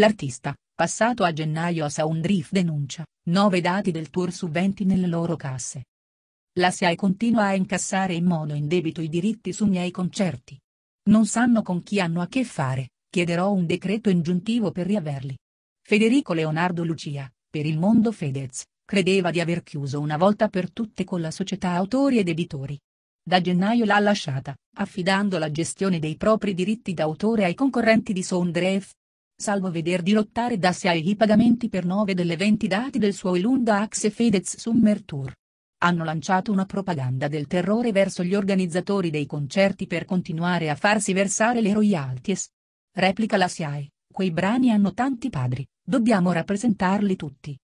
L'artista, passato a gennaio a Soundreef denuncia, 9 dati del tour su 20 nelle loro casse. La SIAE continua a incassare in modo indebito i diritti su miei concerti. Non sanno con chi hanno a che fare, chiederò un decreto ingiuntivo per riaverli. Federico Leonardo Lucia, per il mondo Fedez, credeva di aver chiuso una volta per tutte con la società autori ed editori. Da gennaio l'ha lasciata, affidando la gestione dei propri diritti d'autore ai concorrenti di Soundref, salvo veder dirottare da e i pagamenti per 9 delle 20 dati del suo Ilunda Axe Fedez Summer Tour. Hanno lanciato una propaganda del terrore verso gli organizzatori dei concerti per continuare a farsi versare le royalties. Replica la SIAE, quei brani hanno tanti padri, dobbiamo rappresentarli tutti.